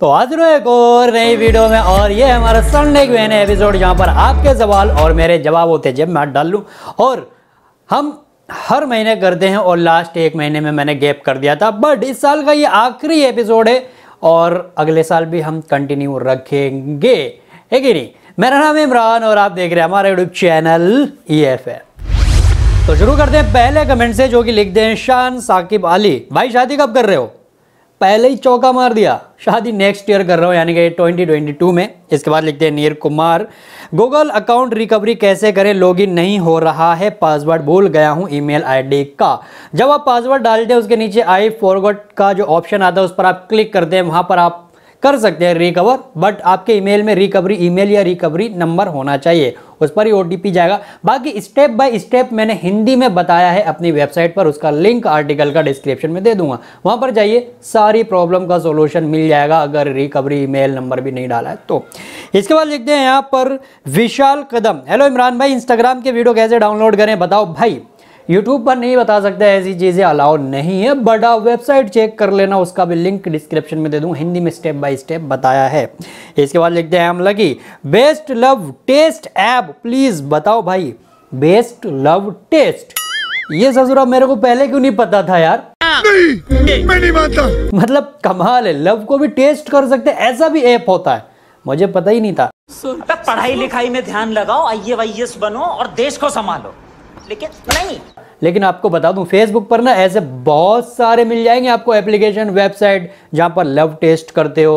तो हाजिर एक और नई वीडियो में और ये हमारा संडे की महीने एपिसोड जहाँ पर आपके सवाल और मेरे जवाब होते जब मैं डाल लूँ और हम हर महीने करते हैं और लास्ट एक महीने में मैंने गैप कर दिया था बट इस साल का ये आखिरी एपिसोड है और अगले साल भी हम कंटिन्यू रखेंगे है कि नहीं मेरा नाम इमरान और आप देख रहे हैं हमारा YouTube channel E F F तो शुरू करते हैं पहले कमेंट से जो कि लिखते हैं शान साकिब अली भाई शादी कब कर रहे हो पहले ही चौका मार दिया शादी नेक्स्ट ईयर कर रहा हूँ यानी कि 2022 में इसके बाद लिखते हैं नीर कुमार गूगल अकाउंट रिकवरी कैसे करें लॉगिन नहीं हो रहा है पासवर्ड भूल गया हूँ ईमेल आईडी का जब आप पासवर्ड डालते हैं उसके नीचे आई फॉरवर्ड का जो ऑप्शन आता है उस पर आप क्लिक करते हैं वहाँ पर आप कर सकते हैं रिकवर बट आपके ईमेल में रिकवरी ईमेल या रिकवरी नंबर होना चाहिए उस पर ही ओ जाएगा बाकी स्टेप बाय स्टेप मैंने हिंदी में बताया है अपनी वेबसाइट पर उसका लिंक आर्टिकल का डिस्क्रिप्शन में दे दूंगा वहाँ पर जाइए सारी प्रॉब्लम का सोल्यूशन मिल जाएगा अगर रिकवरी ईमेल नंबर भी नहीं डाला है तो इसके बाद लिखते हैं यहाँ पर विशाल कदम हेलो इमरान भाई इंस्टाग्राम के वीडियो कैसे डाउनलोड करें बताओ भाई यूट्यूब पर नहीं बता सकते ऐसी चीज़ें अलाउ नहीं है बट आप वेबसाइट चेक कर लेना उसका भी लिंक डिस्क्रिप्शन में दे दूँ हिंदी में स्टेप बाय स्टेप बताया है इसके बाद लिखते हैं हम लगी best love test app please बताओ भाई बेस्ट लव टेस्ट ये ससुरा मेरे को पहले क्यों नहीं पता था यार नहीं, नहीं। मैं नहीं मानता मतलब कमाल है लव को भी टेस्ट कर सकते ऐसा भी ऐप होता है मुझे पता ही नहीं था पढ़ाई लिखाई में ध्यान लगाओ आई बनो और देश को संभालो लेकिन नहीं लेकिन आपको बता दूं फेसबुक पर ना ऐसे बहुत सारे मिल जाएंगे आपको एप्लीकेशन वेबसाइट जहाँ पर लव टेस्ट करते हो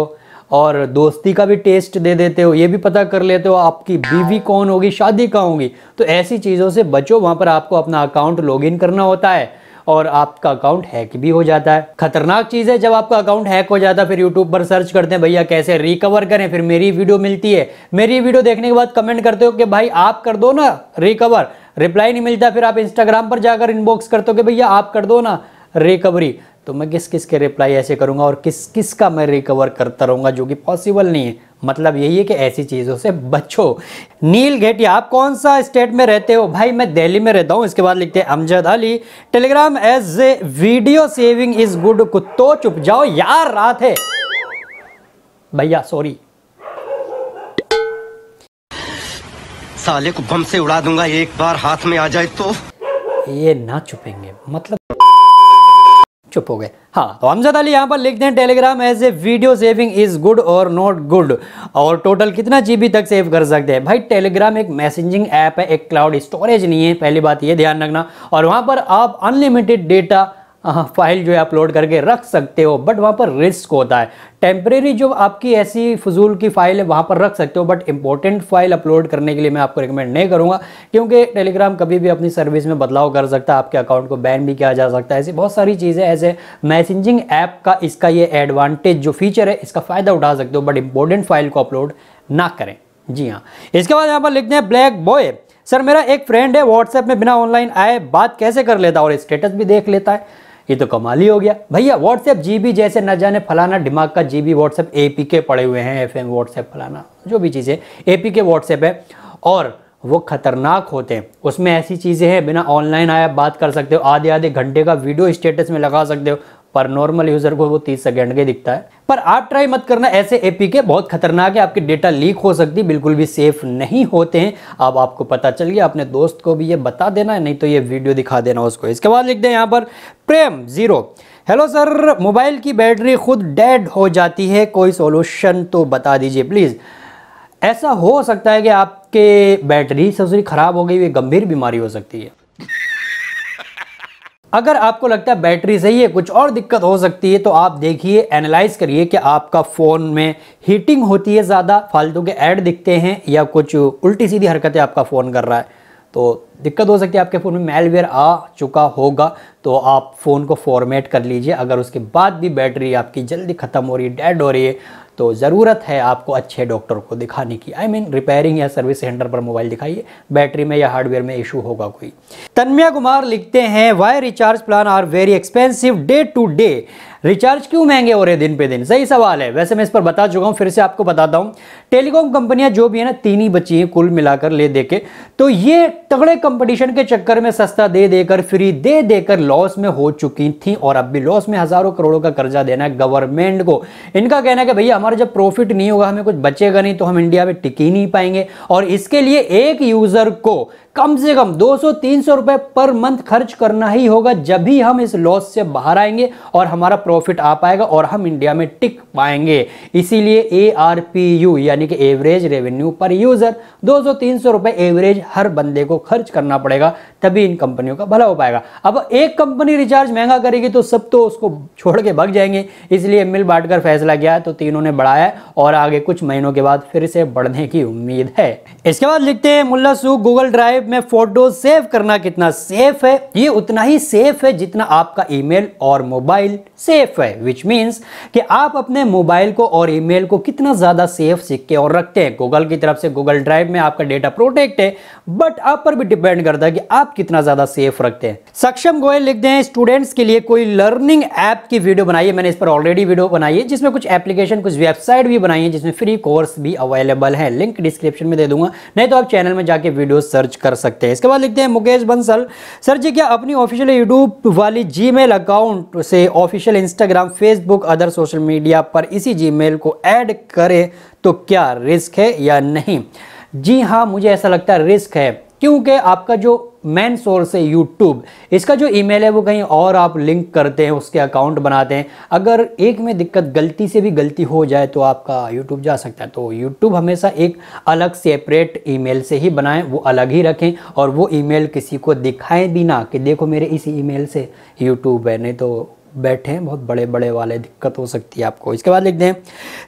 और दोस्ती का भी टेस्ट दे देते हो ये भी पता कर लेते हो आपकी बीवी कौन होगी शादी कहाँ होगी तो ऐसी चीज़ों से बचो वहाँ पर आपको अपना अकाउंट लॉगिन करना होता है और आपका अकाउंट हैक भी हो जाता है खतरनाक चीज़ है जब आपका अकाउंट हैक हो जाता है फिर यूट्यूब पर सर्च करते हैं भैया कैसे रिकवर करें फिर मेरी वीडियो मिलती है मेरी वीडियो देखने के बाद कमेंट करते हो कि भाई आप कर दो ना रिकवर रिप्लाई नहीं मिलता फिर आप इंस्टाग्राम पर जाकर इनबॉक्स करते हो कि भैया आप कर दो ना रिकवरी तो मैं किस किस के रिप्लाई ऐसे करूँगा और किस किस का मैं रिकवर करता रहूँगा जो कि पॉसिबल नहीं है मतलब यही है कि ऐसी चीज़ों से बचो नील घेटिया आप कौन सा स्टेट में रहते हो भाई मैं दिल्ली में रहता हूँ इसके बाद लिखते हैं Amjad Ali Telegram as a video saving is good कुत्तो चुप जाओ यार रात है भैया सॉरी साले को बम से उड़ा दूंगा एक बार हाथ में आ जाए तो ये ना चुपेंगे मतलब चुप हो गए हाँ तो हमजद अली यहाँ पर लिखते हैं Telegram as a video saving is good और नॉट गुड और टोटल कितना जीबी तक सेव कर सकते हैं भाई टेलीग्राम एक मैसेजिंग ऐप है एक क्लाउड स्टोरेज नहीं है पहली बात ये ध्यान रखना और वहाँ पर आप अनलिमिटेड डेटा फाइल हाँ, जो है अपलोड करके रख सकते हो बट वहाँ पर रिस्क होता है टेम्परेरी जो आपकी ऐसी फजूल की फ़ाइल है वहाँ पर रख सकते हो बट इंपॉर्टेंट फाइल अपलोड करने के लिए मैं आपको रिकमेंड नहीं करूँगा क्योंकि टेलीग्राम कभी भी अपनी सर्विस में बदलाव कर सकता है आपके अकाउंट को बैन भी किया जा सकता है ऐसी बहुत सारी चीज़ें ऐसे मैसेजिंग ऐप का इसका ये एडवांटेज जो फीचर है इसका फ़ायदा उठा सकते हो बट इंपॉर्टेंट फाइल को अपलोड ना करें जी हाँ इसके बाद यहाँ पर लिखते हैं ब्लैक बॉय सर मेरा एक फ्रेंड है व्हाट्सएप में बिना ऑनलाइन आए बात कैसे कर लेता और स्टेटस भी देख लेता है ये तो कमाल ही हो गया भैया व्हाट्सएप जीबी जैसे न जाने फलाना दिमाग का जीबी व्हाट्सएप एपीके पड़े हुए हैं एफएम व्हाट्सएप फलाना जो भी चीज़ें एपीके व्हाट्सएप है और वो खतरनाक होते हैं उसमें ऐसी चीज़ें हैं बिना ऑनलाइन आया बात कर सकते हो आधे आधे घंटे का वीडियो स्टेटस में लगा सकते हो पर नॉर्मल यूजर को वो 30 सेकंड के दिखता है पर आप ट्राई मत करना ऐसे एपीके बहुत खतरनाक है आपके डेटा लीक हो सकती बिल्कुल भी सेफ नहीं होते हैं अब आपको पता चल गया अपने दोस्त को भी ये बता देना है नहीं तो ये वीडियो दिखा देना उसको इसके बाद लिख दें यहाँ पर Prem zero hello sir mobile की बैटरी खुद डेड हो जाती है कोई सोल्यूशन तो बता दीजिए प्लीज़ ऐसा हो सकता है कि आपके बैटरी सबसे ख़राब हो गई हुई गंभीर बीमारी हो सकती है अगर आपको लगता है बैटरी सही है कुछ और दिक्कत हो सकती है तो आप देखिए एनालाइज करिए कि आपका फ़ोन में हीटिंग होती है ज़्यादा फालतू के ऐड दिखते हैं या कुछ उल्टी सीधी हरकतें आपका फ़ोन कर रहा है तो दिक्कत हो सकती है आपके फ़ोन में मेलवेयर आ चुका होगा तो आप फ़ोन को फॉर्मेट कर लीजिए अगर उसके बाद भी बैटरी आपकी जल्दी ख़त्म हो रही है डेड हो रही है तो ज़रूरत है आपको अच्छे डॉक्टर को दिखाने की I I mean mean, repairing या सर्विस सेंटर पर मोबाइल दिखाइए बैटरी में या हार्डवेयर में इशू होगा कोई तन्मया कुमार लिखते हैं why recharge plan are very expensive day to day recharge क्यों महंगे हो रहे दिन पे दिन सही सवाल है वैसे मैं इस पर बता चुका हूँ फिर से आपको बताता हूँ टेलीकॉम कंपनियां जो भी है ना तीन ही बची हैं कुल मिलाकर ले दे के तो ये तगड़े कंपटीशन के चक्कर में सस्ता दे देकर फ्री दे देकर लॉस में हो चुकी थी और अब भी लॉस में हजारों करोड़ों का कर्जा देना है गवर्नमेंट को इनका कहना है कि भैया हमारा जब प्रॉफिट नहीं होगा हमें कुछ बचेगा नहीं तो हम इंडिया में टिक ही नहीं पाएंगे और इसके लिए एक यूजर को कम से कम 200-300 रुपए पर मंथ खर्च करना ही होगा जब भी हम इस लॉस से बाहर आएंगे और हमारा प्रॉफिट आ पाएगा और हम इंडिया में टिक पाएंगे इसीलिए ए यानी यानी कि एवरेज रेवेन्यू पर यूज़र दो सौ तीन सौ रुपये एवरेज हर बंदे को खर्च करना पड़ेगा तभी इन कंपनियों का भला हो पाएगा अब एक कंपनी रिचार्ज महंगा करेगी तो सब तो उसको छोड़ के भग जाएंगे इसलिए मिल बांट कर फैसला किया तो तीनों ने बढ़ाया और आगे कुछ महीनों के बाद फिर से बढ़ने की उम्मीद है इसके बाद लिखते हैं मुला सू गूगल ड्राइव में फोटो सेव करना कितना सेफ है ये उतना ही सेफ है जितना आपका ईमेल और मोबाइल सेफ है विच मीन्स कि आप अपने मोबाइल को और ईमेल को कितना ज़्यादा सेफ सिक्योर के और रखते हैं गूगल की तरफ से गूगल ड्राइव में आपका डेटा प्रोटेक्ट है बट आप पर भी डिपेंड करता है कि आप कितना ज़्यादा सेफ रखते हैं सक्षम गोयल लिखते हैं स्टूडेंट्स के लिए कोई लर्निंग ऐप की वीडियो बनाई है मैंने इस पर ऑलरेडी वीडियो बनाई है जिसमें कुछ एप्लीकेशन कुछ वेबसाइट भी बनाई है जिसमें फ्री कोर्स भी अवेलेबल है लिंक डिस्क्रिप्शन में दे दूंगा नहीं तो आप चैनल में जाके वीडियो सर्च कर सकते हैं इसके बाद लिखते हैं मुकेश बंसल सर जी क्या अपनी ऑफिशियल यूट्यूब वाली जी अकाउंट से official Instagram Facebook other social media पर इसी जीमेल को ऐड करें तो क्या रिस्क है या नहीं जी हाँ मुझे ऐसा लगता है रिस्क है क्योंकि आपका जो मेन सोर्स है यूट्यूब इसका जो ईमेल है वो कहीं और आप लिंक करते हैं उसके अकाउंट बनाते हैं अगर एक में दिक्कत गलती से भी गलती हो जाए तो आपका यूट्यूब जा सकता है तो यूट्यूब हमेशा एक अलग सेपरेट ईमेल से ही बनाएं वो अलग ही रखें और वो ईमेल किसी को दिखाएं भी ना कि देखो मेरे इस ई से यूट्यूब है नहीं तो बैठे हैं बहुत बड़े बड़े वाले दिक्कत हो सकती है आपको इसके बाद लिख दें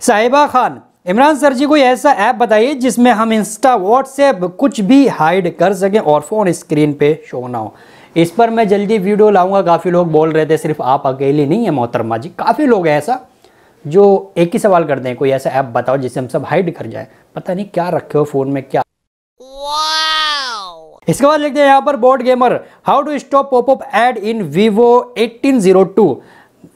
साहिबा खान इमरान सर जी कोई ऐसा ऐप बताइए जिसमें हम इंस्टा व्हाट्सएप कुछ भी हाइड कर सकें और फ़ोन स्क्रीन पे शो ना हो इस पर मैं जल्दी वीडियो लाऊंगा काफ़ी लोग बोल रहे थे सिर्फ आप अकेली नहीं है मोहतरमा जी काफ़ी लोग ऐसा जो एक ही सवाल करते हैं कोई ऐसा ऐप बताओ जिससे हम सब हाइड कर जाए पता नहीं क्या रखे हो फ़ोन में क्या इसके बाद लिखते हैं यहाँ पर board gamer how to stop popup ad in Vivo eighteen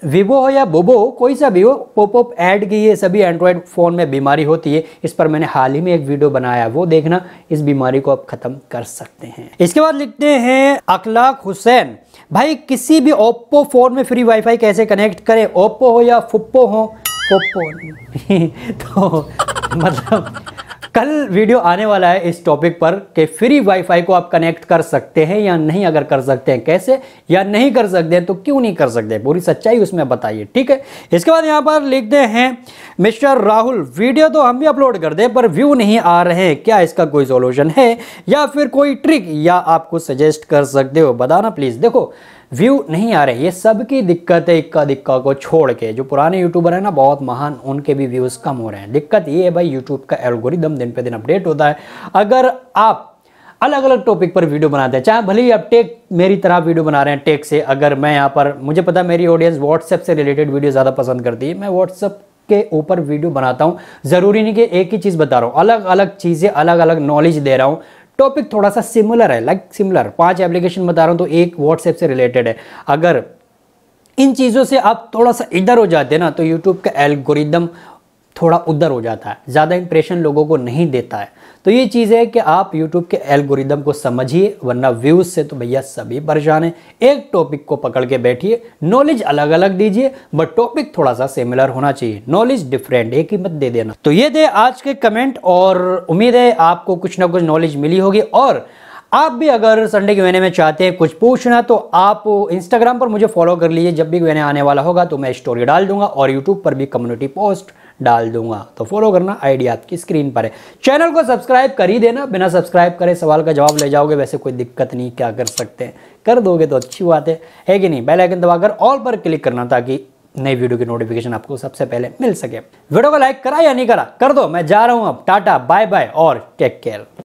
Vivo हो या बोबो कोई सा भी हो पॉपअप ऐड की ये सभी एंड्रॉयड फ़ोन में बीमारी होती है इस पर मैंने हाल ही में एक वीडियो बनाया वो देखना इस बीमारी को आप ख़त्म कर सकते हैं इसके बाद लिखते हैं अखलाक हुसैन भाई किसी भी ओप्पो फ़ोन में फ्री वाईफाई कैसे कनेक्ट करें ओप्पो हो या फुप्पो हो फोप्पो तो मतलब कल वीडियो आने वाला है इस टॉपिक पर कि फ्री वाईफाई को आप कनेक्ट कर सकते हैं या नहीं अगर कर सकते हैं कैसे या नहीं कर सकते हैं तो क्यों नहीं कर सकते पूरी सच्चाई उसमें बताइए ठीक है इसके बाद यहां पर लिखते हैं मिस्टर राहुल वीडियो तो हम भी अपलोड कर दें पर व्यू नहीं आ रहे हैं क्या इसका कोई सोल्यूशन है या फिर कोई ट्रिक या आपको सजेस्ट कर सकते हो बताना प्लीज़ देखो व्यू नहीं आ रहे ये सबकी दिक्कत है इक्का दिक्का को छोड़ के जो पुराने यूट्यूबर हैं ना बहुत महान उनके भी व्यूज़ कम हो रहे हैं दिक्कत ये है भाई यूट्यूब का एल्गोरिदम दिन पे दिन अपडेट होता है अगर आप अलग अलग टॉपिक पर वीडियो बनाते हैं चाहे भले ही आप टेक मेरी तरह वीडियो बना रहे हैं टेक से अगर मैं यहाँ पर मुझे पता है मेरी ऑडियंस व्हाट्सएप से रिलेटेड वीडियो ज़्यादा पसंद करती है मैं व्हाट्सएप के ऊपर वीडियो बनाता हूँ ज़रूरी नहीं कि एक ही चीज़ बता रहा हूँ अलग अलग चीज़ें अलग अलग नॉलेज दे रहा हूँ टॉपिक थोड़ा सा सिमिलर है लाइक सिमिलर पांच एप्लीकेशन बता रहा हूँ तो एक व्हाट्सएप से रिलेटेड है अगर इन चीज़ों से आप थोड़ा सा इधर हो जाते हैं ना तो यूट्यूब का एल्गोरिदम थोड़ा उधर हो जाता है ज़्यादा इंप्रेशन लोगों को नहीं देता है तो ये चीज़ है कि आप यूट्यूब के एल्गोरिदम को समझिए वरना व्यूज़ से तो भैया सभी परेशान हैं एक टॉपिक को पकड़ के बैठिए नॉलेज अलग अलग दीजिए बट टॉपिक थोड़ा सा सिमिलर होना चाहिए नॉलेज डिफरेंट एक ही मत दे देना तो ये थे आज के कमेंट और उम्मीद है आपको कुछ ना कुछ नॉलेज मिली होगी और आप भी अगर संडे के महीने में चाहते हैं कुछ पूछना तो आप इंस्टाग्राम पर मुझे फॉलो कर लीजिए जब भी महीने आने वाला होगा तो मैं स्टोरी डाल दूंगा और यूट्यूब पर भी कम्युनिटी पोस्ट डाल दूंगा तो फॉलो करना आइडिया आपकी स्क्रीन पर है चैनल को सब्सक्राइब कर ही देना बिना सब्सक्राइब करे सवाल का जवाब ले जाओगे वैसे कोई दिक्कत नहीं क्या कर सकते हैं कर दोगे तो अच्छी बात है है कि नहीं बेल आइकन दबाकर ऑल पर क्लिक करना ताकि नई वीडियो की नोटिफिकेशन आपको सबसे पहले मिल सके वीडियो को लाइक करा या नहीं करा कर दो मैं जा रहा हूँ अब टाटा बाय बाय और टेक केयर